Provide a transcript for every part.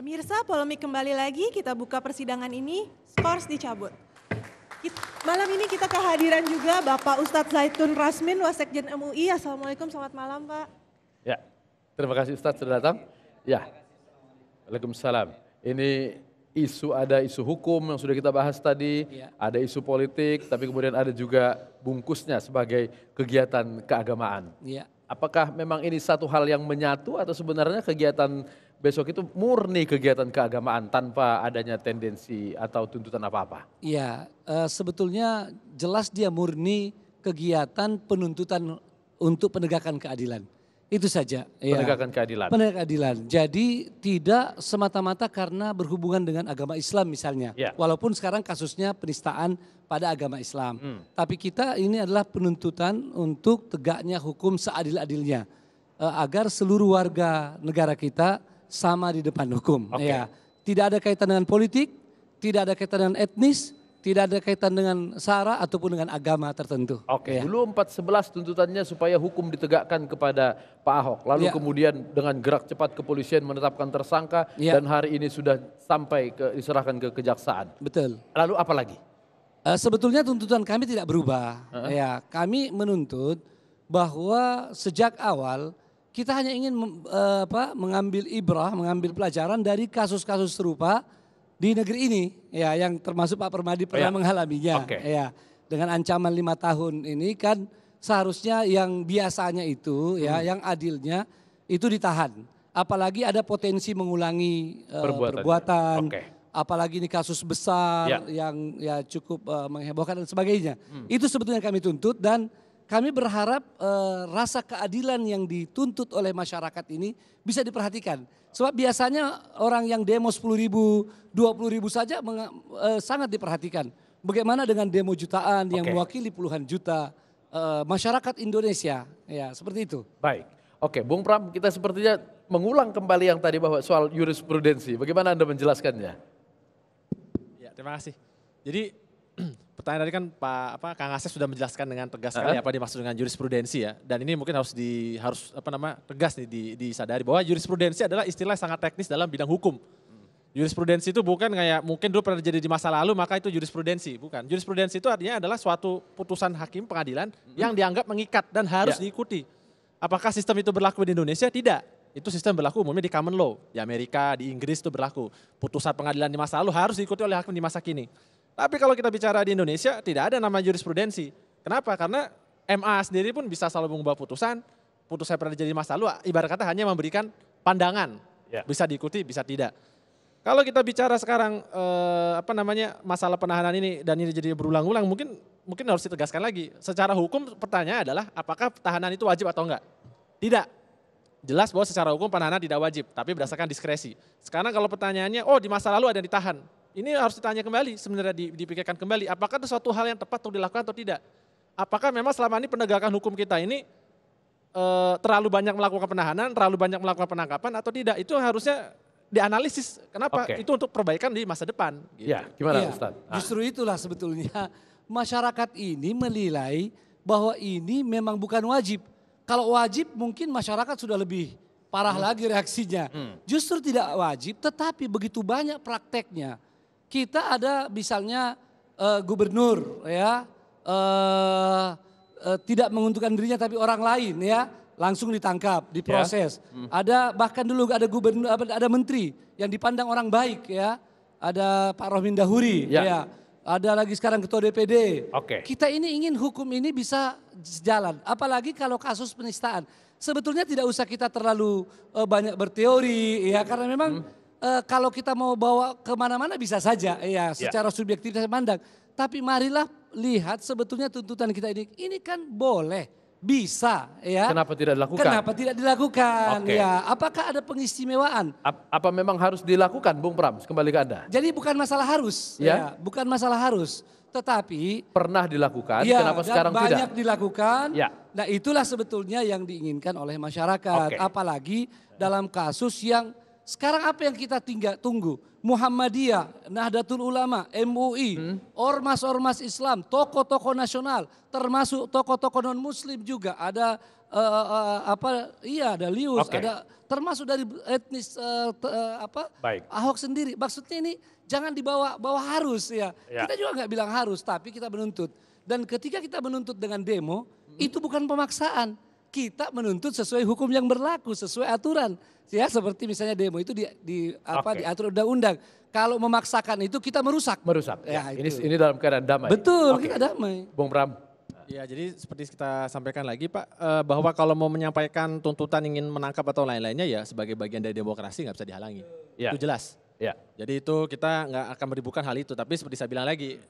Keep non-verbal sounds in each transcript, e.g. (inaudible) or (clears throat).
Pemirsa, polemik kembali lagi. Kita buka persidangan ini. Skors dicabut. Malam ini kita kehadiran juga Bapak Ustadz Zaitun Rasmin, Wasekjen MUI. Assalamualaikum, selamat malam Pak. Ya, terima kasih Ustadz sudah datang. Ya, Waalaikumsalam. Ini isu ada isu hukum yang sudah kita bahas tadi, ya. ada isu politik, tapi kemudian ada juga bungkusnya sebagai kegiatan keagamaan. Ya. Apakah memang ini satu hal yang menyatu atau sebenarnya kegiatan besok itu murni kegiatan keagamaan tanpa adanya tendensi atau tuntutan apa-apa. Iya, -apa. uh, eh, sebetulnya jelas dia murni kegiatan penuntutan untuk penegakan keadilan. Itu saja. Iya. Penegakan ya. keadilan. Penegakan keadilan. Jadi tidak semata-mata karena berhubungan dengan agama Islam misalnya. Ya. Walaupun sekarang kasusnya penistaan pada agama Islam. Hmm. Tapi kita ini adalah penuntutan untuk tegaknya hukum seadil-adilnya. Eh, agar seluruh warga negara kita sama di depan hukum. Okay. Ya. Tidak ada kaitan dengan politik, tidak ada kaitan dengan etnis, tidak ada kaitan dengan sara ataupun dengan agama tertentu. Oke, okay. ya. dulu 411 tuntutannya supaya hukum ditegakkan kepada Pak Ahok. Lalu ya. kemudian dengan gerak cepat kepolisian menetapkan tersangka ya. dan hari ini sudah sampai ke, diserahkan ke kejaksaan. Betul. Lalu apa lagi? Uh, sebetulnya tuntutan kami tidak berubah. Uh -huh. Ya, kami menuntut bahwa sejak awal kita hanya ingin eh, apa, mengambil ibrah, mengambil pelajaran dari kasus-kasus serupa di negeri ini, ya, yang termasuk Pak Permadi pernah oh, mengalaminya, okay. ya, dengan ancaman lima tahun ini kan seharusnya yang biasanya itu, ya, hmm. ya, yang adilnya itu ditahan. Apalagi ada potensi mengulangi uh, perbuatan, okay. apalagi ini kasus besar ya. yang ya cukup uh, menghebohkan dan sebagainya. Hmm. Itu sebetulnya kami tuntut dan kami berharap e, rasa keadilan yang dituntut oleh masyarakat ini bisa diperhatikan. Sebab biasanya orang yang demo 10 ribu, 20 ribu saja eh, sangat diperhatikan. Bagaimana dengan demo jutaan yang okay. mewakili puluhan juta e, masyarakat Indonesia. Ya, seperti itu. Baik. Oke, Bung Pram, kita sepertinya mengulang kembali yang tadi bahwa soal jurisprudensi. Bagaimana Anda menjelaskannya? Ya, terima kasih. Jadi (clears throat) pertanyaan tadi kan Pak apa Kang Asep sudah menjelaskan dengan tegas sekali uh-huh. apa dimaksud dengan jurisprudensi ya. Dan ini mungkin harus di harus apa nama tegas nih di, disadari bahwa jurisprudensi adalah istilah sangat teknis dalam bidang hukum. Jurisprudensi itu bukan kayak mungkin dulu pernah jadi di masa lalu maka itu jurisprudensi, bukan. Jurisprudensi itu artinya adalah suatu putusan hakim pengadilan hmm. yang dianggap mengikat dan harus ya. diikuti. Apakah sistem itu berlaku di Indonesia? Tidak. Itu sistem berlaku umumnya di common law, di Amerika, di Inggris itu berlaku. Putusan pengadilan di masa lalu harus diikuti oleh hakim di masa kini. Tapi kalau kita bicara di Indonesia tidak ada nama jurisprudensi. Kenapa? Karena MA sendiri pun bisa selalu mengubah putusan. Putusan pernah jadi masa lalu ibarat kata hanya memberikan pandangan. Yeah. Bisa diikuti, bisa tidak. Kalau kita bicara sekarang eh, apa namanya masalah penahanan ini dan ini jadi berulang-ulang mungkin mungkin harus ditegaskan lagi. Secara hukum pertanyaan adalah apakah tahanan itu wajib atau enggak? Tidak. Jelas bahwa secara hukum penahanan tidak wajib, tapi berdasarkan diskresi. Sekarang kalau pertanyaannya, oh di masa lalu ada yang ditahan, ini harus ditanya kembali, sebenarnya dipikirkan kembali, apakah itu suatu hal yang tepat untuk dilakukan atau tidak? Apakah memang selama ini penegakan hukum kita ini e, terlalu banyak melakukan penahanan, terlalu banyak melakukan penangkapan atau tidak? Itu harusnya dianalisis. Kenapa? Okay. Itu untuk perbaikan di masa depan. Gitu. Ya, gimana ya, Ustaz? Ah. Justru itulah sebetulnya masyarakat ini menilai bahwa ini memang bukan wajib. Kalau wajib mungkin masyarakat sudah lebih parah hmm. lagi reaksinya. Hmm. Justru tidak wajib, tetapi begitu banyak prakteknya. Kita ada misalnya uh, gubernur ya uh, uh, tidak menguntungkan dirinya tapi orang lain ya langsung ditangkap, diproses. Ya. Hmm. Ada bahkan dulu ada gubernur ada menteri yang dipandang orang baik ya. Ada Pak Rohmin Dahuri ya. ya. Ada lagi sekarang ketua DPD. Okay. Kita ini ingin hukum ini bisa jalan, apalagi kalau kasus penistaan. Sebetulnya tidak usah kita terlalu banyak berteori ya karena memang hmm uh, kalau kita mau bawa kemana-mana bisa saja, iya, ya secara ya. subjektif saya pandang. Tapi marilah lihat sebetulnya tuntutan kita ini, ini kan boleh bisa ya. Kenapa tidak dilakukan? Kenapa tidak dilakukan? Okay. Ya, apakah ada pengistimewaan? Apa memang harus dilakukan, Bung Pram? Kembali ke Anda. Jadi bukan masalah harus, ya, ya bukan masalah harus, tetapi pernah dilakukan. Ya, kenapa sekarang banyak tidak? Banyak dilakukan. Ya. Nah, itulah sebetulnya yang diinginkan oleh masyarakat, okay. apalagi dalam kasus yang sekarang apa yang kita tinggal tunggu? Muhammadiyah, Nahdlatul Ulama, MUI, ormas hmm. ormas-ormas Islam, tokoh-tokoh nasional, termasuk tokoh-tokoh non Muslim juga ada uh, uh, apa? Iya ada Lius, okay. ada termasuk dari etnis uh, t, uh, apa? Baik. Ahok sendiri. Maksudnya ini jangan dibawa bawa harus ya. ya. Kita juga nggak bilang harus, tapi kita menuntut. Dan ketika kita menuntut dengan demo, hmm. itu bukan pemaksaan kita menuntut sesuai hukum yang berlaku, sesuai aturan. Ya, seperti misalnya demo itu di, di apa okay. diatur undang-undang. Kalau memaksakan itu kita merusak. Merusak. Ya, ya. Ini ini dalam keadaan damai. Betul, okay. kita damai. Bung Pram. Ya, jadi seperti kita sampaikan lagi, Pak, eh, bahwa kalau mau menyampaikan tuntutan ingin menangkap atau lain-lainnya ya sebagai bagian dari demokrasi nggak bisa dihalangi. Ya. Itu jelas. Ya. Jadi itu kita nggak akan meribukan hal itu, tapi seperti saya bilang lagi,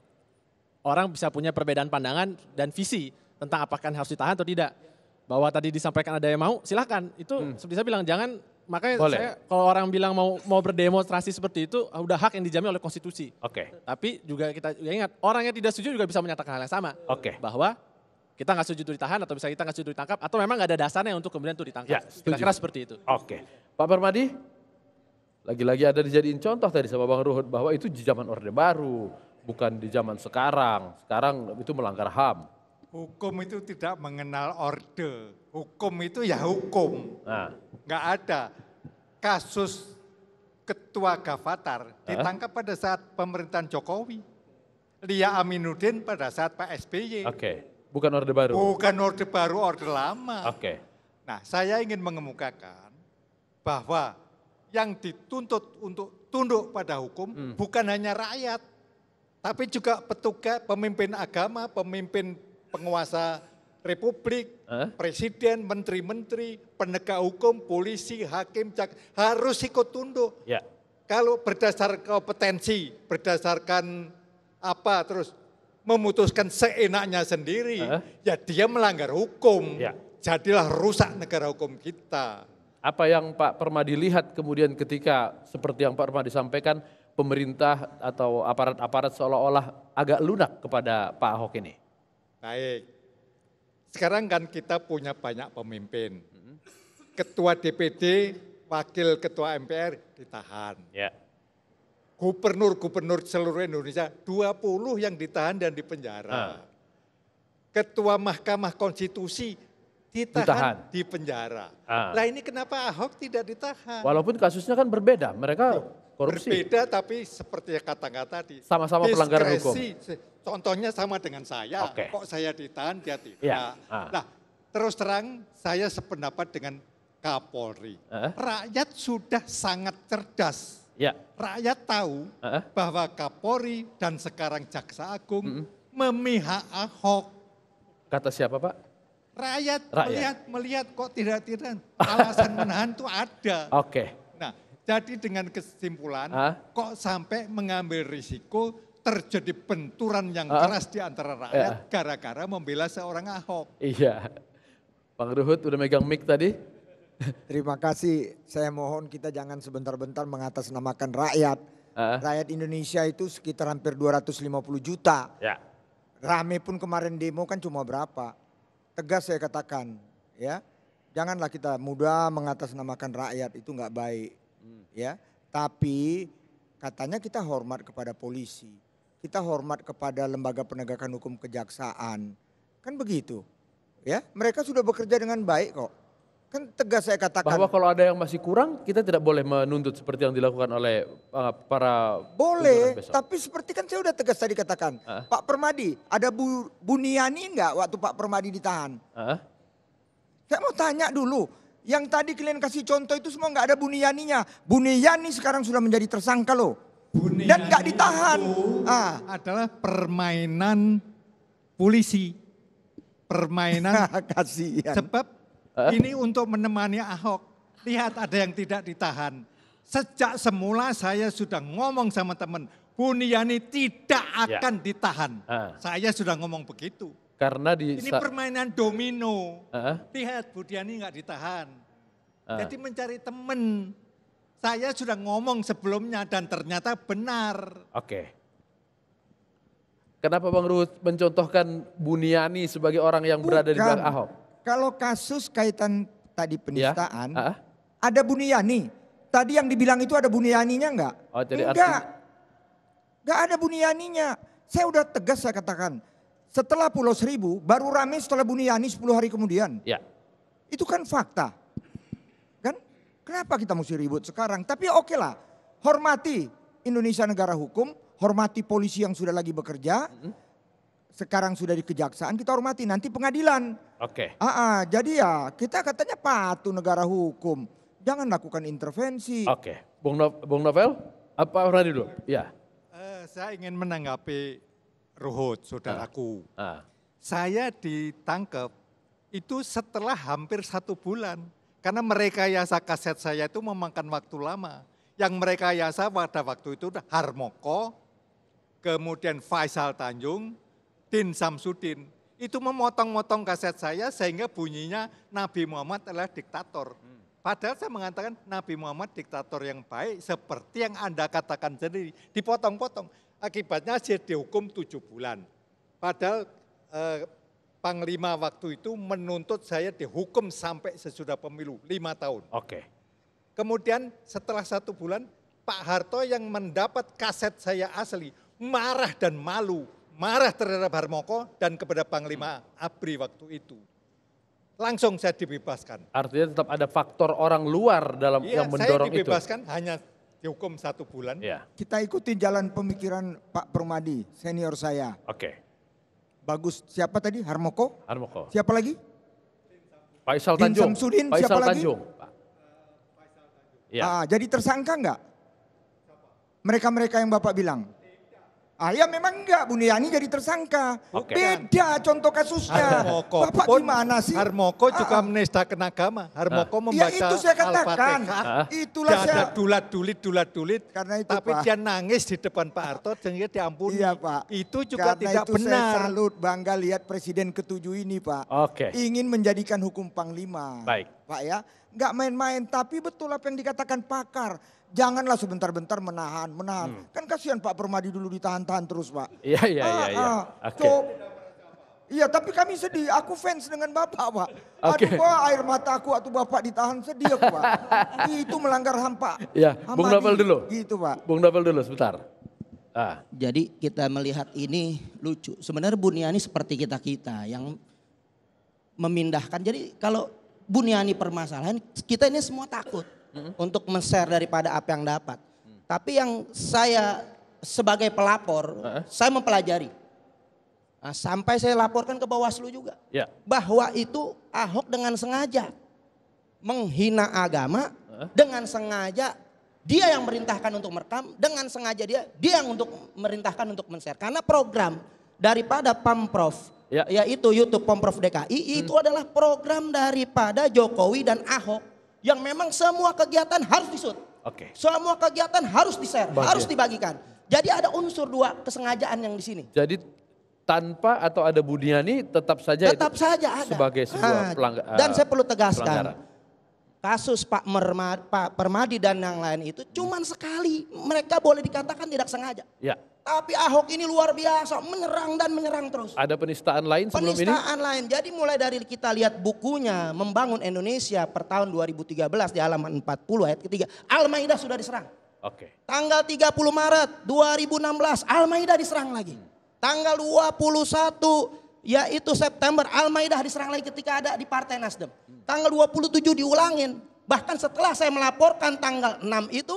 orang bisa punya perbedaan pandangan dan visi tentang apakah harus ditahan atau tidak bahwa tadi disampaikan ada yang mau, silahkan. Itu hmm. seperti saya bilang jangan makanya Boleh. saya kalau orang bilang mau mau berdemonstrasi seperti itu ah, udah hak yang dijamin oleh konstitusi. Oke. Okay. Tapi juga kita ya ingat orang yang tidak setuju juga bisa menyatakan hal yang sama. Oke. Okay. Bahwa kita nggak setuju itu ditahan atau bisa kita nggak setuju ditangkap atau memang nggak ada dasarnya untuk kemudian itu ditangkap. Ya, Kira-kira seperti itu. Oke. Okay. Pak Permadi, lagi-lagi ada dijadiin contoh tadi sama Bang Ruhut bahwa itu di zaman Orde Baru, bukan di zaman sekarang. Sekarang itu melanggar HAM hukum itu tidak mengenal orde. Hukum itu ya hukum. Nah. Nggak ada. Kasus ketua Gavatar ditangkap pada saat pemerintahan Jokowi. Lia Aminuddin pada saat Pak SBY. Oke, okay. bukan Orde Baru. Bukan Orde Baru, Orde Lama. Oke. Okay. Nah, saya ingin mengemukakan bahwa yang dituntut untuk tunduk pada hukum hmm. bukan hanya rakyat, tapi juga petugas, pemimpin agama, pemimpin penguasa republik, huh? presiden, menteri-menteri, penegak hukum, polisi, hakim, cak, harus ikut tunduk. Ya. Kalau berdasarkan kompetensi, berdasarkan apa terus memutuskan seenaknya sendiri, huh? ya dia melanggar hukum. Ya. Jadilah rusak negara hukum kita. Apa yang Pak Permadi lihat kemudian ketika seperti yang Pak Permadi sampaikan, pemerintah atau aparat-aparat seolah-olah agak lunak kepada Pak Ahok ini? Baik. Sekarang kan kita punya banyak pemimpin. Mm-hmm. Ketua DPD, wakil ketua MPR ditahan. Ya. Gubernur-gubernur seluruh Indonesia 20 yang ditahan dan dipenjara. Ah. Ketua Mahkamah Konstitusi ditahan, ditahan. di penjara. Nah ini kenapa Ahok tidak ditahan? Walaupun kasusnya kan berbeda, mereka korupsi. Berbeda tapi seperti kata-kata tadi. Sama-sama pelanggaran hukum. Contohnya sama dengan saya. Okay. Kok saya ditahan dia tidak. Ya. Ah. Nah terus terang saya sependapat dengan Kapolri. Uh. Rakyat sudah sangat cerdas. Ya. Rakyat tahu uh. bahwa Kapolri dan sekarang Jaksa Agung mm -mm. memihak Ahok. Kata siapa Pak? Rakyat, Rakyat. melihat melihat kok tidak tidak alasan menahan itu ada. Oke. Okay. Jadi dengan kesimpulan, Hah? kok sampai mengambil risiko terjadi benturan yang Hah? keras di antara rakyat iya. gara-gara ya. membela seorang Ahok. Iya. Bang Ruhut udah megang mic tadi. Terima kasih. Saya mohon kita jangan sebentar-bentar mengatasnamakan rakyat. Hah? Rakyat Indonesia itu sekitar hampir 250 juta. Ya. Rame pun kemarin demo kan cuma berapa. Tegas saya katakan, ya. Janganlah kita mudah mengatasnamakan rakyat itu nggak baik. Ya, tapi katanya kita hormat kepada polisi, kita hormat kepada lembaga penegakan hukum kejaksaan. Kan begitu. Ya, mereka sudah bekerja dengan baik kok. Kan tegas saya katakan. Bahwa kalau ada yang masih kurang, kita tidak boleh menuntut seperti yang dilakukan oleh eh, para Boleh, tapi seperti kan saya sudah tegas tadi katakan. Uh. Pak Permadi, ada Bu Buniani enggak waktu Pak Permadi ditahan? Uh. Saya mau tanya dulu, yang tadi kalian kasih contoh itu semua nggak ada Buniyaninya. Buniyani sekarang sudah menjadi tersangka loh. Buniyani Dan nggak ditahan. ah. Adalah permainan polisi. Permainan (laughs) kasih. Sebab eh. ini untuk menemani Ahok. Lihat ada yang tidak ditahan. Sejak semula saya sudah ngomong sama teman, Buniyani tidak ya. akan ya. ditahan. Uh. Saya sudah ngomong begitu. Karena di ini permainan domino. Uh -huh. Lihat Budiani nggak ditahan. Uh. Jadi mencari temen. Saya sudah ngomong sebelumnya dan ternyata benar. Oke. Kenapa Bang Ruhut mencontohkan Buniani sebagai orang yang Bukan. berada di belakang Ahok? Kalau kasus kaitan tadi ya. penistaan, ya? ada Buniani. Tadi yang dibilang itu ada Bunianinya enggak? Oh, jadi enggak. Arti... Enggak ada Bunianinya. Saya udah tegas saya katakan, setelah Pulau Seribu baru rame setelah Buniani 10 hari kemudian. Ya. Itu kan fakta. Kan? Kenapa kita mesti ribut sekarang? Tapi oke lah, hormati Indonesia negara hukum, hormati polisi yang sudah lagi bekerja. Mm -hmm. Sekarang sudah di kejaksaan, kita hormati nanti pengadilan. Oke. Okay. Ah, ah, jadi ya kita katanya patuh negara hukum. Jangan lakukan intervensi. Oke. Okay. Bung, no Bung Novel, apa orang dulu? Ya. Uh, saya ingin menanggapi Ruhut, saudaraku. Uh, uh. Saya ditangkap itu setelah hampir satu bulan. Karena mereka yasa kaset saya itu memakan waktu lama. Yang mereka yasa pada waktu itu udah Harmoko, kemudian Faisal Tanjung, Din Samsudin. Itu memotong-motong kaset saya sehingga bunyinya Nabi Muhammad adalah diktator. Hmm. Padahal saya mengatakan Nabi Muhammad diktator yang baik seperti yang Anda katakan sendiri. Dipotong-potong. Akibatnya saya dihukum tujuh bulan. Padahal eh, Panglima waktu itu menuntut saya dihukum sampai sesudah pemilu, lima tahun. Oke. Kemudian setelah satu bulan, Pak Harto yang mendapat kaset saya asli, marah dan malu. Marah terhadap Harmoko dan kepada Panglima hmm. Abri waktu itu langsung saya dibebaskan. Artinya tetap ada faktor orang luar dalam ya, yang mendorong itu. Saya dibebaskan itu. hanya dihukum satu bulan. Ya. Kita ikuti jalan pemikiran Pak Permadi, senior saya. Oke. Okay. Bagus. Siapa tadi? Harmoko? Harmoko. Siapa lagi? Faisal Tanjung. Pak siapa Tanjung. lagi? Pak. Ya. Ah, jadi tersangka enggak? Mereka-mereka yang Bapak bilang. Ah memang enggak, Buniani jadi tersangka. Okay. Beda contoh kasusnya. Harmoko Bapak pun, gimana sih? Harmoko ah, juga ah, menistakan agama. Harmoko ah. membaca ya, itu saya katakan. Ah. ah. Itulah saya. dulat-dulit, dulat-dulit. Karena itu Tapi Pak. dia nangis di depan Pak Harto dan dia diampuni. Iya Pak. Itu juga Karena tidak itu benar. saya salut bangga lihat Presiden ketujuh ini Pak. Oke. Okay. Ingin menjadikan hukum Panglima. Baik. Pak ya. Enggak main-main, tapi betul apa yang dikatakan pakar Janganlah sebentar-bentar menahan, menahan. Hmm. Kan kasihan Pak Permadi dulu ditahan-tahan terus, Pak. Iya, iya, ah, iya, iya. Ah. Oke. Iya, tapi kami sedih. Aku fans dengan Bapak, Pak. Okay. Aduh, Pak, air mata aku atau Bapak ditahan sedih aku, Pak. (laughs) Itu melanggar HAM, Pak. Iya, Bung Dapel dulu. Gitu, Pak. Bung Dapel dulu sebentar. Ah. Jadi kita melihat ini lucu. Sebenarnya Buniani seperti kita-kita yang memindahkan. Jadi kalau Buniani permasalahan, kita ini semua takut untuk men-share daripada apa yang dapat. Hmm. Tapi yang saya sebagai pelapor, uh -huh. saya mempelajari. Nah, sampai saya laporkan ke Bawaslu juga. Yeah. Bahwa itu Ahok dengan sengaja menghina agama, uh -huh. dengan sengaja dia yang merintahkan untuk merekam, dengan sengaja dia dia yang untuk merintahkan untuk men-share. Karena program daripada Pemprov ya. yaitu YouTube Pemprov DKI mm. itu adalah program daripada Jokowi dan Ahok yang memang semua kegiatan harus disut. Oke. Okay. Semua kegiatan harus di-share, Bagi. harus dibagikan. Jadi ada unsur dua kesengajaan yang di sini. Jadi tanpa atau ada Budiani tetap saja tetap saja ada. sebagai sebuah ah, pelanggaran. Dan ah, saya perlu tegaskan pelanggaran kasus Pak, Merma, Pak Permadi dan yang lain itu cuman sekali mereka boleh dikatakan tidak sengaja. Ya. Tapi Ahok ini luar biasa menyerang dan menyerang terus. Ada penistaan lain sebelum penistaan ini? Penistaan lain. Jadi mulai dari kita lihat bukunya Membangun Indonesia per tahun 2013 di halaman 40 ayat ketiga. Al-Maidah sudah diserang. Oke. Okay. Tanggal 30 Maret 2016 Al-Maidah diserang lagi. Hmm. Tanggal 21 yaitu September Al-Maidah diserang lagi ketika ada di Partai Nasdem. Tanggal 27 diulangin. Bahkan setelah saya melaporkan tanggal 6 itu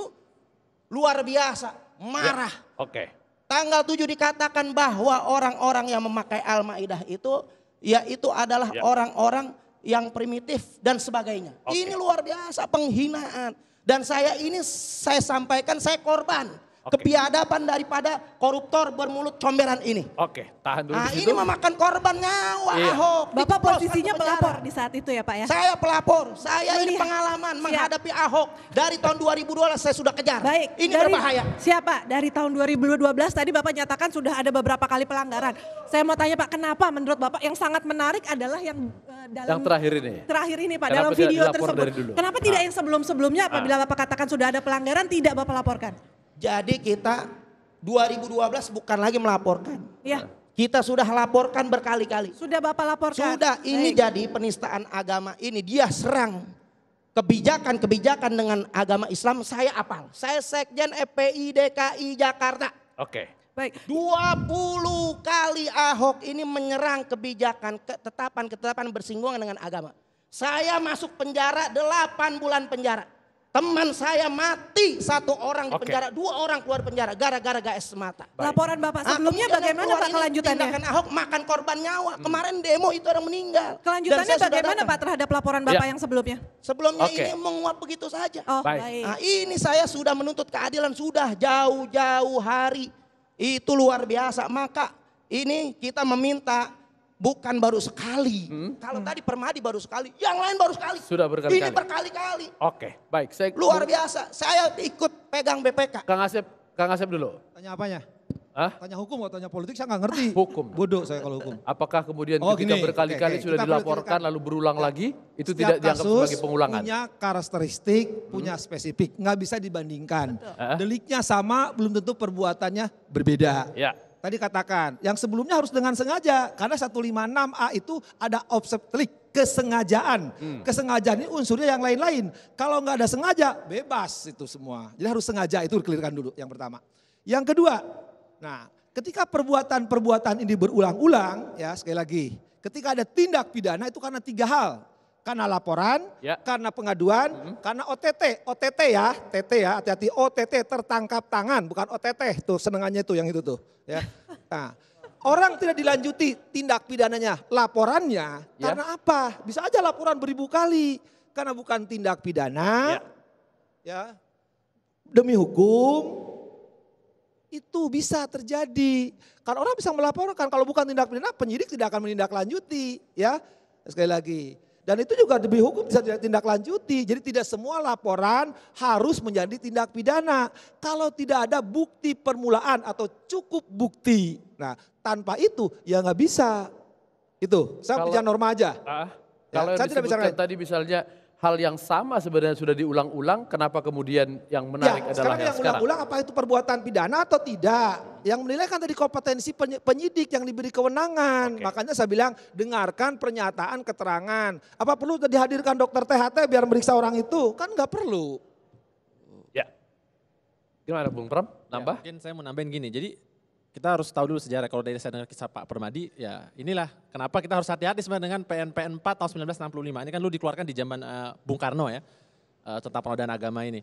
luar biasa, marah. Ya, Oke. Okay. Tanggal 7 dikatakan bahwa orang-orang yang memakai Al-Maidah itu yaitu adalah ya. orang-orang ya. yang primitif dan sebagainya. Okay. Ini luar biasa penghinaan dan saya ini saya sampaikan saya korban okay. kebiadaban daripada koruptor bermulut comberan ini. Oke, okay, tahan dulu. Nah, ini memakan korban nyawa iya. Ahok. Bapak posisinya pelapor di saat itu ya, Pak ya? Saya pelapor. Saya Melihat. ini pengalaman siap. menghadapi Ahok dari tahun 2012 saya sudah kejar. Baik. Ini dari, berbahaya. Siapa? Dari tahun 2012 tadi Bapak nyatakan sudah ada beberapa kali pelanggaran. Saya mau tanya Pak, kenapa menurut Bapak yang sangat menarik adalah yang eh, dalam yang terakhir ini. Terakhir ini Pak, kenapa dalam video tersebut. Kenapa nah. tidak yang sebelum-sebelumnya ah. apabila nah. Bapak katakan sudah ada pelanggaran tidak Bapak laporkan? Jadi kita 2012 bukan lagi melaporkan. Iya. Kita sudah laporkan berkali-kali. Sudah Bapak laporkan. Sudah, ini Baik. jadi penistaan agama ini dia serang kebijakan-kebijakan dengan agama Islam saya apal. Saya sekjen FPI e DKI Jakarta. Oke. Baik. 20 kali Ahok ini menyerang kebijakan ketetapan-ketetapan bersinggungan dengan agama. Saya masuk penjara 8 bulan penjara. Teman saya mati satu orang di penjara, dua orang keluar penjara gara-gara gas mata. Baik. Laporan Bapak ah, sebelumnya Aku bagaimana Pak kelanjutannya? Tindakan Ahok makan korban nyawa. Hmm. Kemarin demo itu orang meninggal. Kelanjutannya bagaimana Pak terhadap laporan Bapak ya. yang sebelumnya? Sebelumnya okay. ini menguap begitu saja. Oh, baik. baik. Nah, ini saya sudah menuntut keadilan sudah jauh-jauh hari. Itu luar biasa. Maka ini kita meminta bukan baru sekali. Hmm? Kalau hmm. tadi Permadi baru sekali, yang lain baru sekali. Sudah berkali-kali. Ini berkali-kali. Oke, baik. Saya... Luar biasa. Saya ikut pegang BPK. Kang Asep, Kang Asep dulu. Tanya apanya? Hah? Tanya hukum atau tanya politik saya nggak ngerti. Hukum. Bodoh saya kalau hukum. Apakah kemudian oh, ketika berkali-kali okay, sudah kita dilaporkan lalu berulang ya. lagi itu Setiap tidak dianggap sebagai pengulangan? Punya karakteristik, hmm. punya spesifik, nggak bisa dibandingkan. Betul. Deliknya sama, belum tentu perbuatannya berbeda. Ya. Tadi katakan, yang sebelumnya harus dengan sengaja. Karena 156A itu ada obstetrik, kesengajaan. Hmm. Kesengajaan ini unsurnya yang lain-lain. Kalau nggak ada sengaja, bebas itu semua. Jadi harus sengaja, itu dikelirkan dulu yang pertama. Yang kedua, nah ketika perbuatan-perbuatan ini berulang-ulang, ya sekali lagi, ketika ada tindak pidana itu karena tiga hal karena laporan, ya. karena pengaduan, hmm. karena OTT, OTT ya, TT ya, hati-hati OTT tertangkap tangan, bukan OTT tuh senengannya tuh yang itu tuh, ya. (laughs) Nah, orang tidak dilanjuti tindak pidananya, laporannya, ya. karena apa? Bisa aja laporan beribu kali, karena bukan tindak pidana, ya, ya demi hukum, itu bisa terjadi. Karena orang bisa melaporkan, kalau bukan tindak pidana penyidik tidak akan menindaklanjuti. ya. Sekali lagi, dan itu juga lebih hukum bisa tindak lanjuti. Jadi tidak semua laporan harus menjadi tindak pidana. Kalau tidak ada bukti permulaan atau cukup bukti. Nah tanpa itu ya nggak bisa. Itu, saya bicara norma aja. Ah, ya, kalau saya tidak bicara tadi misalnya hal yang sama sebenarnya sudah diulang-ulang, kenapa kemudian yang menarik ya, adalah sekarang yang, yang ulang-ulang apa itu perbuatan pidana atau tidak? Yang menilai kan tadi kompetensi penyidik yang diberi kewenangan. Okay. Makanya saya bilang dengarkan pernyataan keterangan. Apa perlu dihadirkan dokter THT biar meriksa orang itu? Kan nggak perlu. Ya. Gimana Bung Pram? Nambah? Ya, mungkin saya mau nambahin gini. Jadi kita harus tahu dulu sejarah. Kalau dari saya dengar kisah Pak Permadi, ya inilah kenapa kita harus hati-hati sebenarnya dengan PNPN 4 tahun 1965. Ini kan lu dikeluarkan di zaman uh, Bung Karno ya, uh, tentang penodaan agama ini.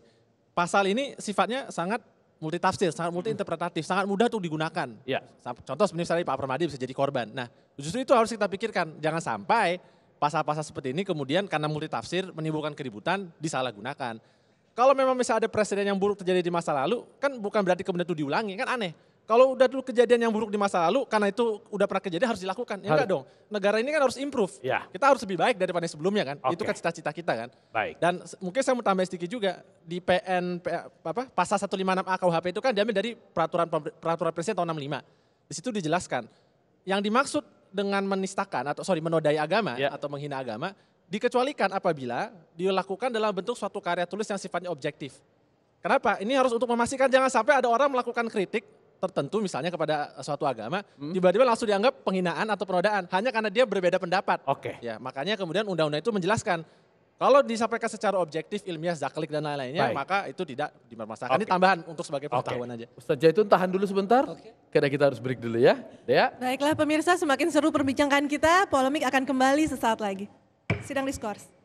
Pasal ini sifatnya sangat multitafsir, sangat hmm. multiinterpretatif, sangat mudah tuh digunakan. Ya. Contoh sebenarnya Pak Permadi bisa jadi korban. Nah, justru itu harus kita pikirkan. Jangan sampai pasal-pasal seperti ini kemudian karena multitafsir menimbulkan keributan disalahgunakan. Kalau memang misalnya ada presiden yang buruk terjadi di masa lalu, kan bukan berarti kemudian itu diulangi, kan aneh. Kalau udah dulu kejadian yang buruk di masa lalu, karena itu udah pernah kejadian harus dilakukan. Ya enggak dong. Negara ini kan harus improve. Ya. Kita harus lebih baik daripada sebelumnya kan. Okay. Itu kan cita-cita kita kan. Baik. Dan mungkin saya mau tambah sedikit juga di PN apa pasal 156 A KUHP itu kan diambil dari peraturan peraturan presiden tahun 65. Di situ dijelaskan yang dimaksud dengan menistakan atau sorry menodai agama ya. atau menghina agama dikecualikan apabila dilakukan dalam bentuk suatu karya tulis yang sifatnya objektif. Kenapa? Ini harus untuk memastikan jangan sampai ada orang melakukan kritik tertentu misalnya kepada eh, suatu agama tiba hmm. tiba-tiba langsung dianggap penghinaan atau penodaan hanya karena dia berbeda pendapat. Oke. Okay. Ya, makanya kemudian undang-undang itu menjelaskan kalau disampaikan secara objektif, ilmiah, zaklik dan lain-lainnya, maka itu tidak dipermasalahkan. Okay. Ini tambahan untuk sebagai pengetahuan okay. aja. Ustaz Jaitun tahan dulu sebentar, okay. karena kita harus break dulu ya. Dea. Baiklah pemirsa, semakin seru perbincangan kita, polemik akan kembali sesaat lagi. Sidang diskurs.